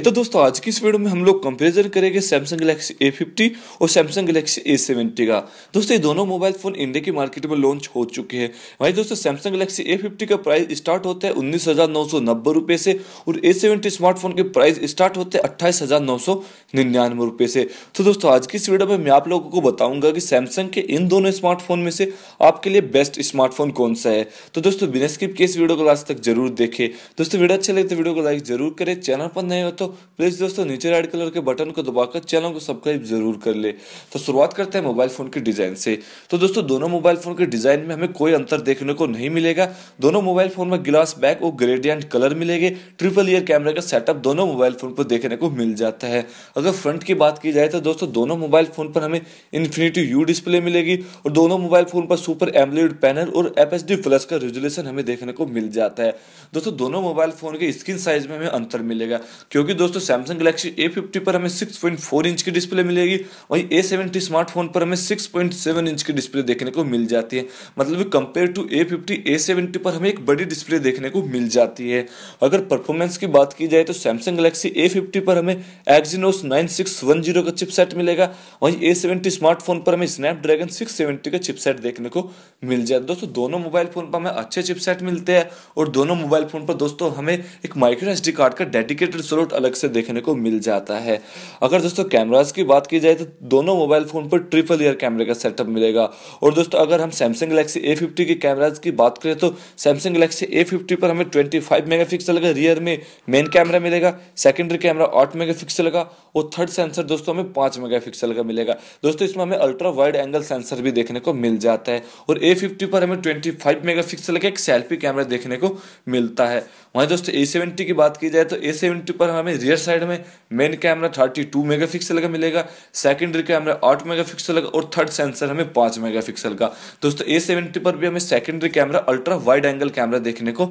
ये तो दोस्तों आज की इस वीडियो में हम लोग कंपेरिजन करेंगे सैमसंग गलेक्सी ए फिफ्टी और सैमसंग गलेक्सी ए सेवेंटी का दोस्तों ये दोनों मोबाइल फोन इंडिया की मार्केट में लॉन्च हो चुके हैं वहीं दोस्तों सैमसंग गलेक्सी ए फिफ्टी का प्राइस स्टार्ट होता है उन्नीस हजार नौ सौ नब्बे रुपए से और ए सेवेंटी स्मार्टफोन के प्राइस स्टार्ट होते हैं अट्ठाईस हजार नौ सौ निन्यानवे रुपए से तो दोस्तों आज की इस वीडियो में मैं आप लोगों को बताऊंगा कि सैमसंग के इन दोनों स्मार्टफोन में से आपके लिए बेस्ट स्मार्टफोन कौन सा है तो दोस्तों बिना स्किप के इस वीडियो को लास्ट तक जरूर देखे दोस्तों वीडियो अच्छा लगे तो वीडियो को लाइक जरूर करें चैनल पर नए हो तो प्लीज़ दोस्तों नीचे रेड कलर के बटन को दबाकर चैनल को सब्सक्राइब जरूर कर ले तो शुरुआत करते हैं मोबाइल फ़ोन के डिज़ाइन से तो दोस्तों दोनों मोबाइल फ़ोन के डिज़ाइन में हमें कोई अंतर देखने को नहीं मिलेगा दोनों मोबाइल फ़ोन में ग्लास बैक और ग्रेडियंट कलर मिलेंगे ट्रिपल ईयर कैमरे का सेटअप दोनों मोबाइल फ़ोन पर देखने को मिल जाता है अगर फ्रंट की बात की जाए तो दोस्तों दोनों मोबाइल फ़ोन पर हमें इन्फिनिटी यू डिस्प्ले मिलेगी और दोनों मोबाइल फ़ोन पर सुपर एमलेड पैनल और एफ प्लस का रेजुलेशन हमें देखने को मिल जाता है दोस्तों दोनों मोबाइल फ़ोन के स्क्रीन साइज में हमें अंतर मिलेगा क्योंकि दोस्तों सैमसंग गलेक्सी ए फिफ्टी पर हमें सिक्स पॉइंट फोर इंच की डिस्प्ले मिलेगी वही ए सेवेंटी स्मार्टफोन पर हमें सिक्स पॉइंट सेवन इंच की डिस्प्ले देखने को मिल जाती है मतलब compare to A fifty A seventy पर हमें एक बड़ी डिस्प्ले देखने को मिल जाती है अगर परफॉर्मेंस की बात की जाए तो सैमसंग गलेक्सी ए फिफ्टी पर हमें Exynos nine six one zero का चिपसेट मिलेगा वहीं ए सेवेंटी स्मार्टफोन पर हमें स्नैपड्रैगन सिक्स सेवेंटी का चिपसेट देखने को मिल जाए दोस्तों दोनों मोबाइल फ़ोन पर हमें अच्छे चिपसेट मिलते हैं और दोनों मोबाइल फ़ोन पर दोस्तों हमें एक माइक्रो एस कार्ड का डेडिकेटेड स्लॉट अलग अलग से देखने को मिल जाता है अगर दोस्तों कैमराज की बात की जाए तो दोनों मोबाइल फ़ोन पर ट्रिपल ईयर कैमरे का सेटअप मिलेगा और दोस्तों अगर हम सैमसंग गलेक्सी ए फिफ्टी के कैमराज की बात करें तो सैमसंग गलेक्सी ए फिफ्टी पर हमें ट्वेंटी फाइव मेगा पिक्सल का रियर में मेन कैमरा मिलेगा सेकेंडरी कैमरा आठ मेगा पिक्सल का और थर्ड सेंसर दोस्तों हमें पाँच मेगा पिक्सल का मिलेगा दोस्तों इसमें हमें अल्ट्रा वाइड एंगल सेंसर भी देखने को मिल जाता है और ए फिफ्टी पर हमें ट्वेंटी फाइव मेगा पिक्सल का एक सेल्फी कैमरा देखने को मिलता है वहीं दोस्तों ए सेवेंटी की बात की जाए तो ए सेवेंटी पर हमें रियर साइड में main camera thirty two megapixel का मिलेगा सेकेंडरी कैमरा आठ मेगा पिक्सल का और थर्ड सेंसर हमें पाँच मेगा पिक्सल का दोस्तों ए सेवेंटी पर भी हमें secondary camera ultra wide angle camera देखने को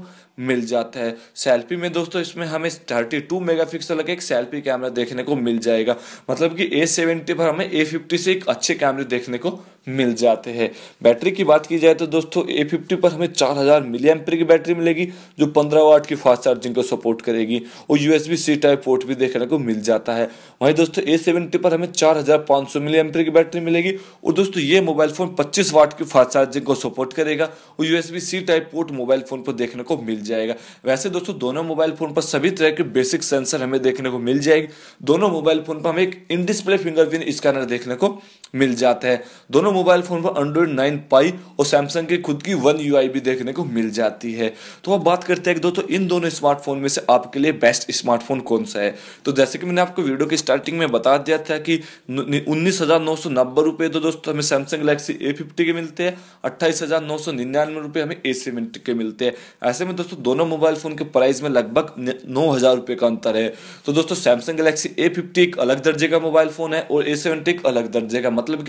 मिल जाता है सेल्फी में दोस्तों इसमें हमें थर्टी टू मेगा पिक्सल का एक सेल्फी कैमरा देखने को मिल जाएगा मतलब कि ए सेवेंटी पर हमें ए फिफ्टी से एक अच्छे कैमरे देखने को मिल जाते हैं बैटरी की बात की जाए तो दोस्तों ए फिफ्टी पर हमें चार हज़ार मिली एम्पर की बैटरी मिलेगी जो पंद्रह वाट की फास्ट चार्जिंग को सपोर्ट करेगी और U S C type port भी देखने को मिल जाता है वहीं दोस्तों ए सेवेंटी पर हमें चार हज़ार सौ मिली एम्पर की बैटरी मिलेगी और दोस्तों ये मोबाइल फ़ोन पच्चीस वाट की फास्ट चार्जिंग को सपोर्ट करेगा और U C type port mobile phone पर देखने को मिल जाएगा वैसे दोस्तों दोनों मोबाइल फ़ोन पर सभी तरह के बेसिक सेंसर हमें देखने को मिल जाएगी दोनों मोबाइल फ़ोन पर हमें एक इन डिस्प्ले फिंगरप्रिंट स्कैनर देखने को मिल जाता है दोनों दोनों मोबाइल फ़ोन पर एंड्रॉइड नाइन पाई और सैमसंग की खुद की वन यू भी देखने को मिल जाती है तो अब बात करते हैं दोस्तों इन दोनों स्मार्टफोन में से आपके लिए बेस्ट स्मार्टफोन कौन सा है तो जैसे कि मैंने आपको वीडियो की स्टार्टिंग में बता दिया था कि उन्नीस हज़ार नौ सौ नब्बे रुपए तो दोस्तों हमें सैमसंग गलेक्सी ए फिफ्टी के मिलते हैं अट्ठाईस हज़ार नौ सौ निन्यानवे रुपए हमें ए सेवेंटी के मिलते हैं ऐसे में दोस्तों दोनों मोबाइल फ़ोन के प्राइस में लगभग नौ हज़ार रुपए का अंतर है तो दोस्तों सैमसंग गलेक्सी ए फिफ्टी एक अलग दर्जे का मोबाइल फ़ोन है और ए सेवेंटी एक अलग दर्जे का मतलब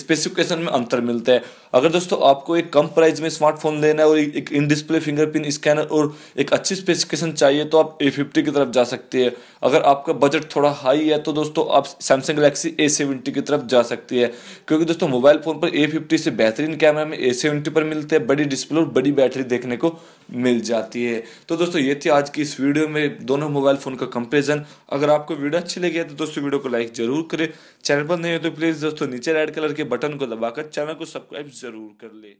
स्पेसिफिक स्पेसिफिकेशन में अंतर मिलता है अगर दोस्तों आपको एक कम प्राइस में स्मार्टफोन लेना है और एक इन डिस्प्ले फिंगरप्रिंट स्कैनर और एक अच्छी स्पेसिफिकेशन चाहिए तो आप ए फिफ्टी की तरफ जा सकते हैं अगर आपका बजट थोड़ा हाई है तो दोस्तों आप सैमसंग गलेक्सी ए सेवेंटी की तरफ जा सकती है क्योंकि दोस्तों मोबाइल फ़ोन पर ए फिफ्टी से बेहतरीन कैमरा में ए सेवेंटी पर मिलते हैं बड़ी डिस्प्ले और बड़ी बैटरी देखने को मिल जाती है तो दोस्तों ये थी आज की इस वीडियो में दोनों मोबाइल फ़ोन का कंपेरिजन अगर आपको वीडियो अच्छी लगी है तो दोस्तों वीडियो को लाइक जरूर करें चैनल पर नहीं हो तो प्लीज़ दोस्तों नीचे रेड कलर के बटन को दबाकर चैनल को सब्सक्राइब जरूर कर ले